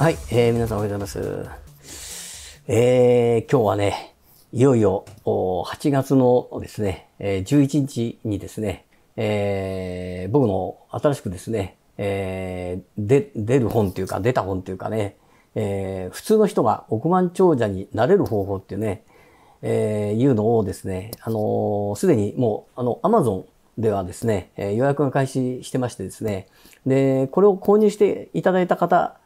はい、えー、皆さんおはようございます。えー、今日はね、いよいよ8月のですね、11日にですね、えー、僕の新しくですね、えー、で、出る本というか、出た本というかね、えー、普通の人が億万長者になれる方法っていうね、えー、いうのをですね、あのす、でにもう、あの、アマゾンではですね、予約が開始してましてですね、で、これを購入していただいた方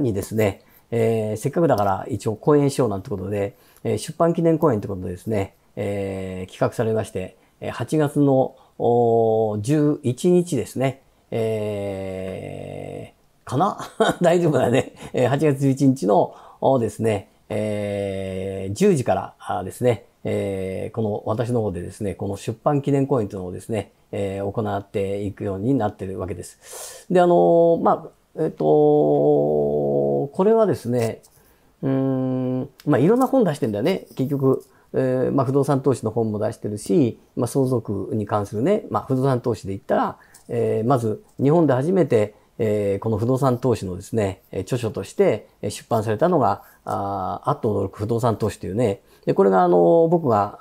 にですね、えー、せっかくだから一応講演しようなんてことで、え出版記念講演ってことでですね、えー、企画されまして、8月の11日ですね、えー、かな 大丈夫だね。8月11日のですね、えー、10時からですね、えー、この私の方でですね、この出版記念講演というのをですね、えー、行っていくようになっているわけです。で、あのまあ、えっと、これはですね、うん、まあ、いろんな本出してんだよね、結局。えー、まあ、不動産投資の本も出してるし、まあ、相続に関するね、まあ、不動産投資で言ったら、えー、まず日本で初めて、えー、この不動産投資のですね、著書として出版されたのが、あっと驚く不動産投資というね、でこれがあの僕が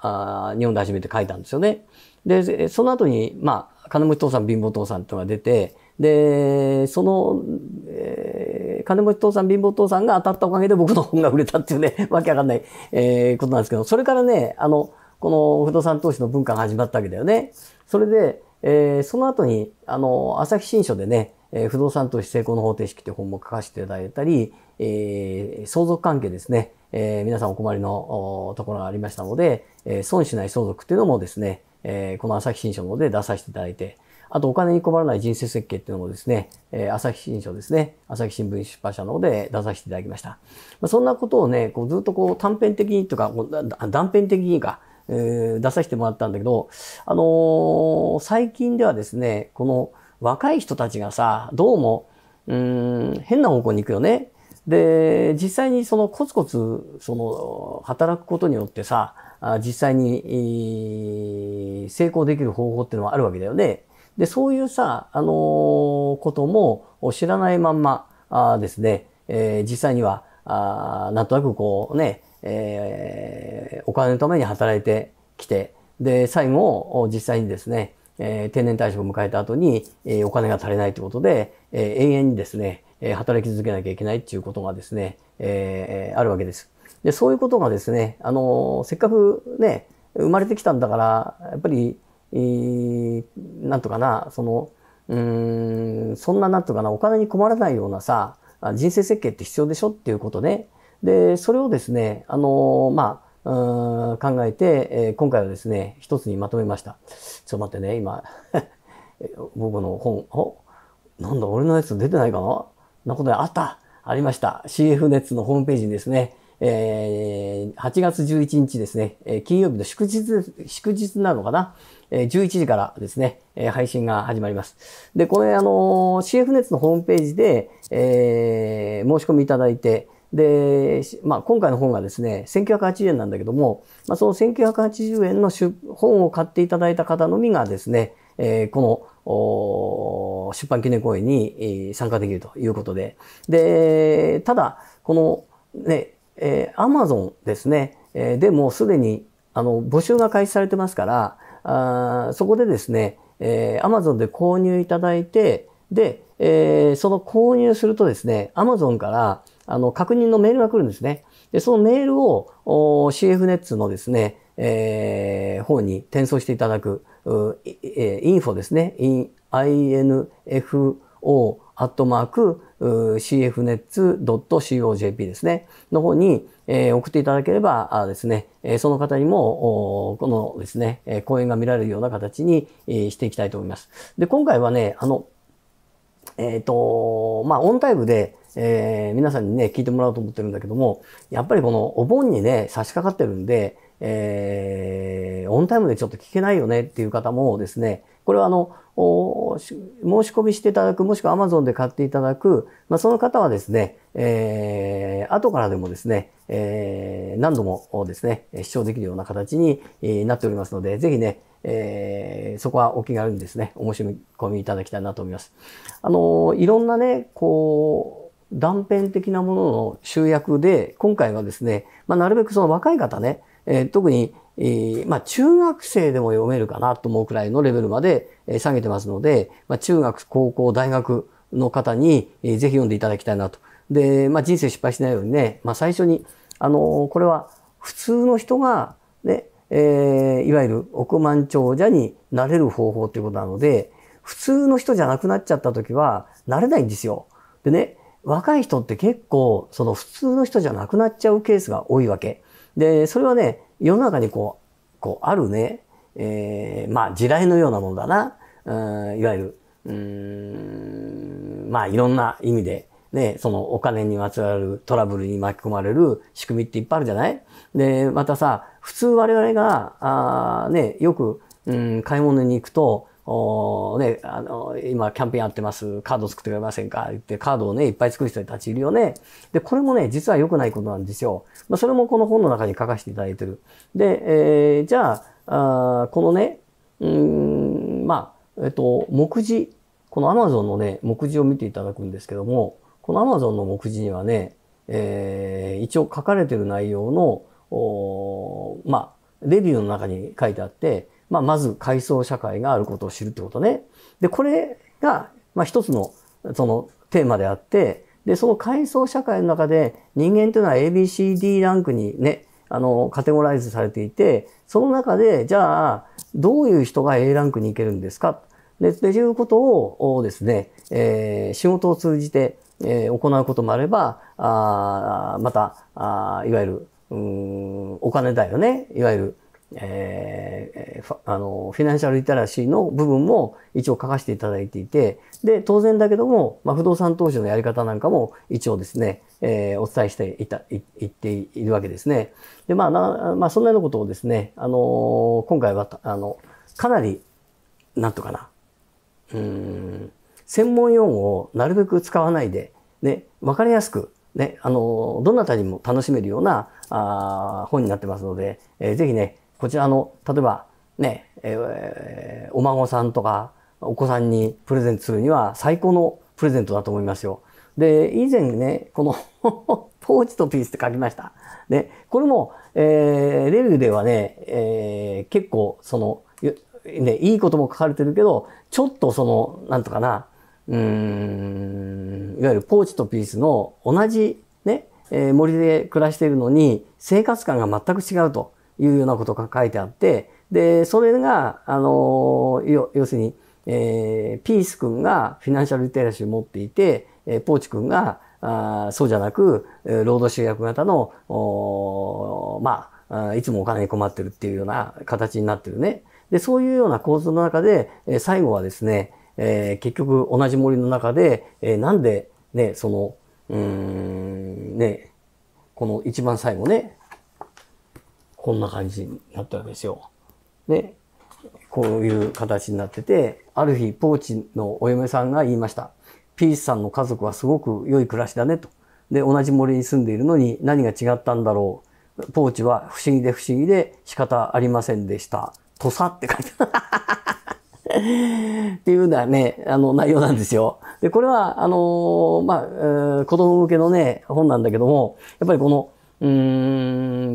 あ日本で初めて書いたんですよね。で、その後に、まあ、金持ち父さん、貧乏父さんというのが出て、で、その、えー、金持ち父さん、貧乏父さんが当たったおかげで僕の本が売れたっていうね、わけわかんない、えー、ことなんですけど、それからね、あの、この不動産投資の文化が始まったわけだよね。それで、えー、その後に、あの、朝日新書でね、えー、不動産投資成功の方程式という本も書かせていただいたり、えー、相続関係ですね、えー、皆さんお困りのところがありましたので、えー、損しない相続っていうのもですね、えー、この朝日新書の方で出させていただいて、あとお金に困らない人生設計っていうのもですね、えー、朝日新書ですね、朝日新聞出版社の方で出させていただきました。まあ、そんなことをね、こうずっとこう短編的にとか、断片的にか、えー、出させてもらったんだけど、あのー、最近ではですね、この、若い人たちがさ、どうも、うん、変な方向に行くよね。で、実際にそのコツコツ、その、働くことによってさ、実際に、成功できる方法っていうのはあるわけだよね。で、そういうさ、あのー、ことも知らないまんま、あですね、えー、実際には、あなんとなくこうね、えー、お金のために働いてきて、で、最後、実際にですね、えー、定年退職を迎えた後に、えー、お金が足りないということで、えー、永遠にですね、えー、働き続けなきゃいけないっていうことがですね、えー、あるわけです。で、そういうことがですね、あのー、せっかくね、生まれてきたんだから、やっぱり、えー、なんとかな、その、うん、そんななんとかな、お金に困らないようなさ、人生設計って必要でしょっていうことね。で、それをですね、あのー、まあ、考えて、えー、今回はですね、一つにまとめました。ちょっと待ってね、今、僕の本、おなんだ、俺のやつ出てないかななことあったありました。CF ネッツのホームページにですね、えー、8月11日ですね、えー、金曜日の祝日、祝日なのかな、えー、11時からですね、えー、配信が始まります。で、これ、あのー、CF ネッツのホームページで、えー、申し込みいただいて、で、まあ、今回の本がですね、1980円なんだけども、まあ、その1980円の本を買っていただいた方のみがですね、えー、この出版記念公演に参加できるということで、で、ただ、このね、えー、Amazon ですね、えー、でもすでにあの募集が開始されてますから、あそこでですね、えー、Amazon で購入いただいて、で、えー、その購入するとですね、Amazon からあの確認のメールが来るんですね。で、そのメールを CFNets のですね、えー、方に転送していただく、えー、i n f ですね、info アットマーク cfnets.cojp ですね、の方に、えー、送っていただければあですね、えー、その方にも、このですね、講演が見られるような形に、えー、していきたいと思います。で、今回はね、あの、えっ、ー、と、まあ、オンタイムで、えー、皆さんにね、聞いてもらおうと思ってるんだけども、やっぱりこのお盆にね、差し掛かってるんで、えー、オンタイムでちょっと聞けないよねっていう方もですね、これはあの、申し込みしていただく、もしくは Amazon で買っていただく、まあ、その方はですね、えー、後からでもですね、えー、何度もですね、視聴できるような形になっておりますので、ぜひね、えー、そこはお気軽にですね、お申し込みいただきたいなと思います。あの、いろんなね、こう、断片的なものの集約で、今回はですね、まあ、なるべくその若い方ね、えー、特に、えー、まあ、中学生でも読めるかなと思うくらいのレベルまで、え下げてますので、まあ、中学、高校、大学の方に、えー、ぜひ読んでいただきたいなと。で、まあ、人生失敗しないようにね、まあ、最初に、あのー、これは普通の人がね、えー、いわゆる億万長者になれる方法ということなので、普通の人じゃなくなっちゃった時は、なれないんですよ。でね、若い人って結構、その普通の人じゃなくなっちゃうケースが多いわけ。で、それはね、世の中にこう、こう、あるね、えー、まあ、地雷のようなものだな。うん、いわゆる、うん、まあ、いろんな意味で、ね、そのお金にまつわるトラブルに巻き込まれる仕組みっていっぱいあるじゃないで、またさ、普通我々が、あね、よく、うん、買い物に行くと、おね、あの、今キャンペーンやってます。カード作ってくれませんかって言って、カードをね、いっぱい作る人たちいるよね。で、これもね、実は良くないことなんですよ。まあ、それもこの本の中に書かせていただいてる。で、えー、じゃあ、あこのね、うん、まあ、えっと、目次、この Amazon のね、目次を見ていただくんですけども、この Amazon の目次にはね、えー、一応書かれてる内容の、まあ、レビューの中に書いてあって、まあ、まず階層社会があることを知るってことね。で、これが、まあ、一つの、その、テーマであって、で、その階層社会の中で、人間というのは ABCD ランクにね、あの、カテゴライズされていて、その中で、じゃあ、どういう人が A ランクに行けるんですかで、ということをですね、えー、仕事を通じて、えー、行うこともあれば、あまたあ、いわゆる、うん、お金だよね。いわゆる、えー、あの、フィナンシャルリテラシーの部分も一応書かせていただいていて、で、当然だけども、まあ、不動産投資のやり方なんかも一応ですね、えー、お伝えしていた、い、言っているわけですね。で、まあ、な、まあ、そんなようなことをですね、あの今回は、あの、かなり、なんとかな、うん、専門用語をなるべく使わないで、ね、わかりやすく、ね、あの、どなたにも楽しめるような、あ本になってますので、えー、ぜひね、こちらの、例えば、ね、えー、お孫さんとか、お子さんにプレゼントするには最高のプレゼントだと思いますよ。で、以前ね、この ポーチとピースって書きました。ね、これも、えー、レビューではね、えー、結構、その、ね、いいことも書かれてるけど、ちょっとその、なんとかな、うん、いわゆるポーチとピースの同じね、えー、森で暮らしているのに生活感が全く違うというようなことが書いてあって、で、それが、あのー、要するに、えー、ピース君がフィナンシャルリテラシーを持っていて、えー、ポーチ君があそうじゃなく、労働集約型の、おまあ、いつもお金に困ってるっていうような形になってるね。で、そういうような構図の中で、え最後はですね、えー、結局同じ森の中で、えー、なんでね、その、うーん、ね、この一番最後ね、こんな感じになったわけですよ。ね、こういう形になってて、ある日、ポーチのお嫁さんが言いました。ピースさんの家族はすごく良い暮らしだねと。で、同じ森に住んでいるのに何が違ったんだろう。ポーチは不思議で不思議で仕方ありませんでした。とさって書いてある。っていうのはね、あの内容なんですよ。で、これは、あのー、まあ、子供向けのね、本なんだけども、やっぱりこの、うー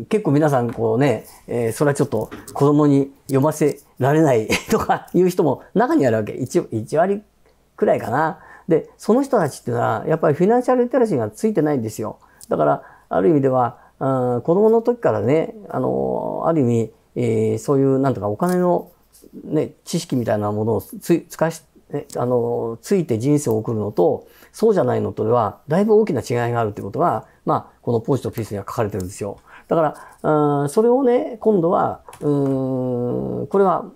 ん、結構皆さんこうね、えー、それはちょっと子供に読ませられない とかいう人も中にあるわけ。一、一割くらいかな。で、その人たちっていうのは、やっぱりフィナンシャルリテラシーがついてないんですよ。だから、ある意味では、うん、子供の時からね、あのー、ある意味、えー、そういう、なんとかお金のね、知識みたいなものをつつかし、ね、あの、ついて人生を送るのと、そうじゃないのとでは、だいぶ大きな違いがあるということが、まあ、このポジとピースには書かれてるんですよ。だから、うん、それをね、今度は、うん、これは、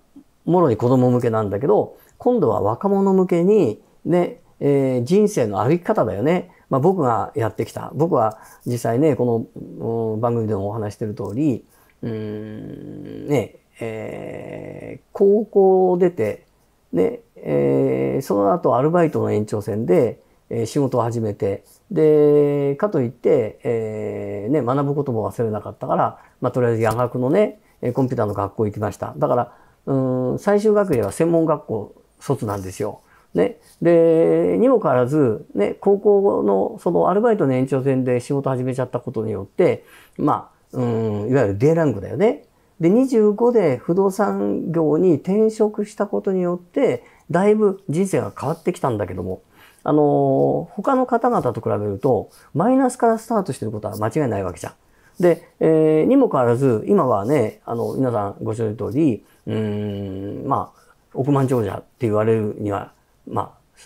もろに子供向けなんだけど、今度は若者向けに、ね、えー、人生の歩き方だよね。まあ、僕がやってきた。僕は実際ね、この番組でもお話してる通り、うん、ね、えー、高校を出て、で、えー、その後アルバイトの延長線で、えー、仕事を始めて、で、かといって、えー、ね、学ぶことも忘れなかったから、まあ、とりあえず夜学のね、コンピューターの学校行きました。だから、うん、最終学年は専門学校卒なんですよ。ね。で、にもかかわらず、ね、高校のそのアルバイトの延長線で仕事始めちゃったことによって、まあ、うん、いわゆる D ランクだよね。で、25で不動産業に転職したことによって、だいぶ人生が変わってきたんだけども、あのー、他の方々と比べると、マイナスからスタートしてることは間違いないわけじゃん。で、えー、にもかかわらず、今はね、あの、皆さんご承知の通り、うん、まあ、億万長者って言われるには、まあ、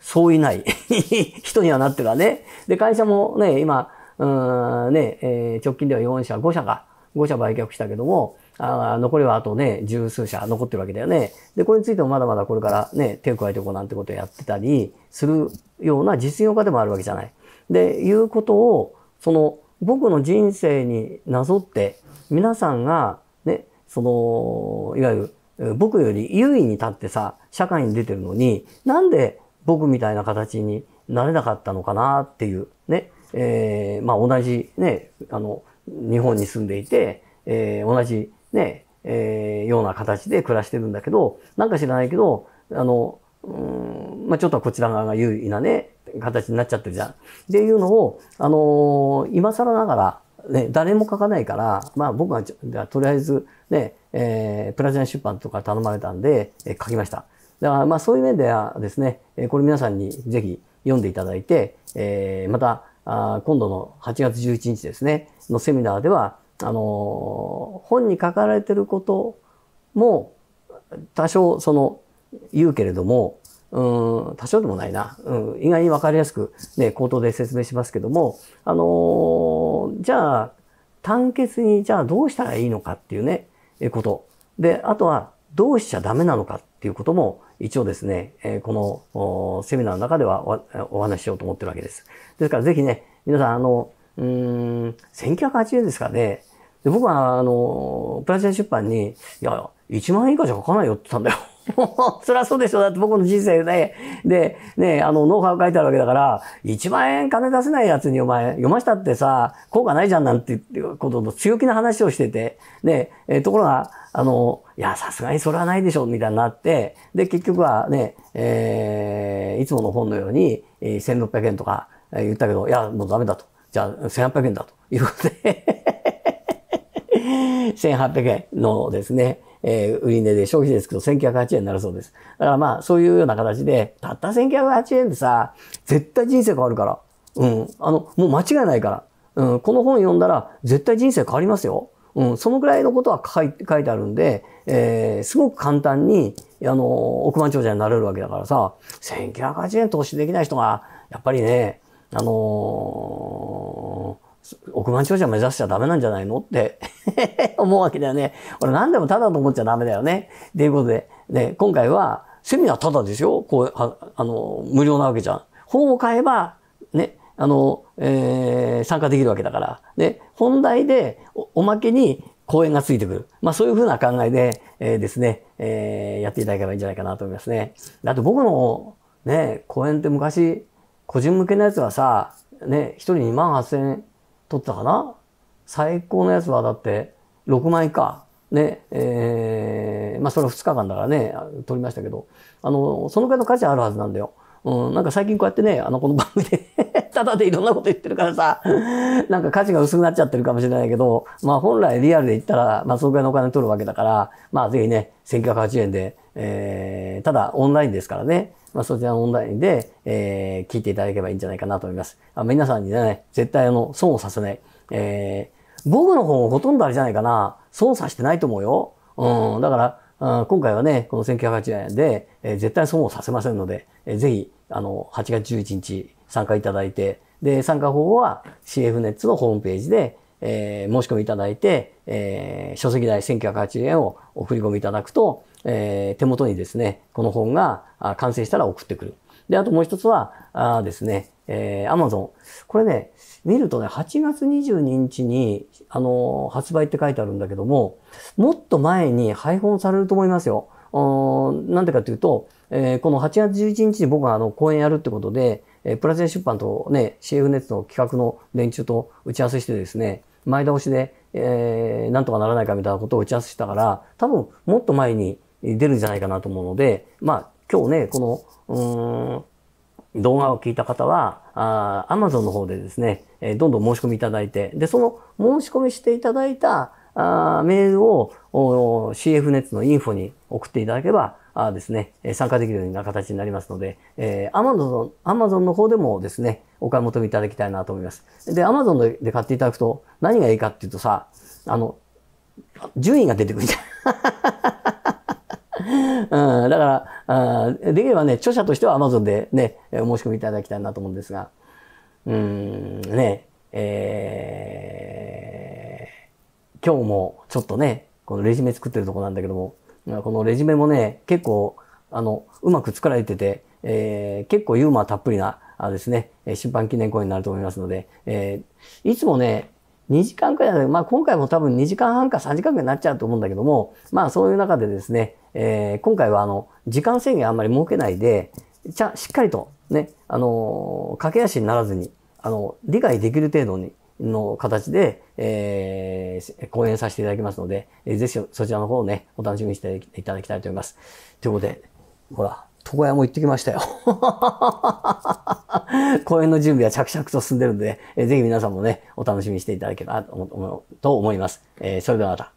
そういない 人にはなってるわね。で、会社もね、今、うん、ね、えー、直近では4社、5社が5社売却したけども、あ残りはあとね、十数社残ってるわけだよね。で、これについてもまだまだこれからね、手を加えておこうなんてことをやってたりするような実用家でもあるわけじゃない。で、いうことを、その、僕の人生になぞって、皆さんが、ね、その、いわゆる、僕より優位に立ってさ、社会に出てるのに、なんで僕みたいな形になれなかったのかなっていう、ね、えー、まあ同じね、あの、日本に住んでいて、えー、同じね、えー、ような形で暮らしてるんだけど、なんか知らないけど、あの、うんまあ、ちょっとこちら側が優位なね、形になっちゃってるじゃん。っていうのを、あのー、今更ながら、ね、誰も書かないから、まあ僕はとりあえずね、えー、プラチナ出版とか頼まれたんで、えー、書きました。だからまあそういう面ではですね、えこれ皆さんにぜひ読んでいただいて、えまたあ今度の8月11日ですね、のセミナーではあの本に書かれてることも多少その言うけれどもうん多少でもないな、うん、意外に分かりやすく、ね、口頭で説明しますけども、あのじゃあ簡潔にじゃあどうしたらいいのかっていうねえことであとはどうしちゃダメなのかっていうことも一応ですね、えこのセミナーの中ではお話ししようと思ってるわけです。ですからぜひね、皆さんあの、うん、1980円ですかね。で僕は、あの、プラチナ出版に、いや、1万円以下じゃ書かないよって言ったんだよ。そりゃそうでしょ。だって僕の人生で、で、ね、あの、ノウハウ書いてあるわけだから、1万円金出せないやつにお前、読ましたってさ、効果ないじゃんなんていうことの強気な話をしてて、で、えところが、あの、いや、さすがにそれはないでしょ、みたいになって、で、結局はね、えー、いつもの本のように、え1600円とか言ったけど、いや、もうダメだと。じゃあ1800円だということで1800 円のですね、えー、売値で消費税ですけど、1908円になるそうです。だからまあ、そういうような形で、たった1908円でさ、絶対人生変わるから。うん。あの、もう間違いないから。うん。この本読んだら、絶対人生変わりますよ。うん。そのくらいのことは書い書いてあるんで、えー、すごく簡単に、あの、億万長者になれるわけだからさ、1908円投資できない人が、やっぱりね、あのー億万長者目指しちゃダメなんじゃないのって 思うわけだよね。俺何でもただと思っちゃダメだよね。っていうことで、で、今回は、セミナーただですよ。こう、ああの、無料なわけじゃん。本を買えば、ね、あの、えー、参加できるわけだから。で、本題でお、おまけに講演がついてくる。まあそういうふうな考えで、えー、ですね、えー、やっていただければいいんじゃないかなと思いますね。だって僕のね、講演って昔、個人向けのやつはさ、ね、一人2万8千円取ったかな最高のやつはだって6枚か。ね、えー、まあそれは2日間だからね、取りましたけど、あの、そのくらいの価値あるはずなんだよ。うん、なんか最近こうやってね、あの、この番組で ただでいろんなこと言ってるからさ、なんか価値が薄くなっちゃってるかもしれないけど、まあ本来リアルで言ったら、まあそのくらいのお金取るわけだから、まあぜひね、1980円で、えー、ただオンラインですからね、まあ、そちらのオンラインで、えー、聞いていただければいいんじゃないかなと思います。あ皆さんにね、絶対あの、損をさせない。えー、僕の方もほとんどあれじゃないかな。損させてないと思うよ。うん、だから、う今回はね、この1980円で、えー、絶対損をさせませんので、えー、ぜひ、あの、8月11日参加いただいて、で、参加方法は CF ネッツのホームページで、えー、申し込みいただいて、えー、書籍代1980円を送振り込みいただくと、えー、手元にですね、この本が完成したら送ってくる。で、あともう一つは、あですね、えー、Amazon。これね、見るとね、8月22日に、あのー、発売って書いてあるんだけども、もっと前に配本されると思いますよ。なんでかというと、えー、この8月11日に僕があの講演やるってことで、えー、プラゼン出版とね、CF ネットの企画の連中と打ち合わせしてですね、前倒しで、えー、なんとかならないかみたいなことを打ち合わせしたから、多分もっと前に出るんじゃないかなと思うので、まあ今日ね、この、うん、動画を聞いた方は、あ Amazon の方でですね、えー、どんどん申し込みいただいて、で、その申し込みしていただいたあーメールを CFNET のインフォに送っていただければ、あですね、参加できるような形になりますので、えー、Amazon、Amazon の方でもですね、お買い求めいただきたいなと思います。で、Amazon で買っていただくと何がいいかっていうとさ、あの、順位が出てくるじゃん。うん、だからあ、できればね、著者としては Amazon でね、お申し込みいただきたいなと思うんですが、うん、ね、えー、今日もちょっとね、このレジュメ作ってるとこなんだけども、このレジュメもね、結構、あの、うまく作られてて、えー、結構ユーモアたっぷりな、あですね、出版記念公演になると思いますので、えー、いつもね、2時間くらい、まあ今回も多分2時間半か3時間くらいになっちゃうと思うんだけども、まあそういう中でですね、えー、今回はあの、時間制限あんまり設けないで、じゃしっかりとね、あのー、駆け足にならずに、あの、理解できる程度に、の形で、えー、講演させていただきますので、えー、ぜひそちらの方をね、お楽しみにしていただきたいと思います。ということで、ほら、床屋も行ってきましたよ。公演の準備は着々と進んでるんで、えー、ぜひ皆さんもね、お楽しみにしていただければと思います。えー、それではまた。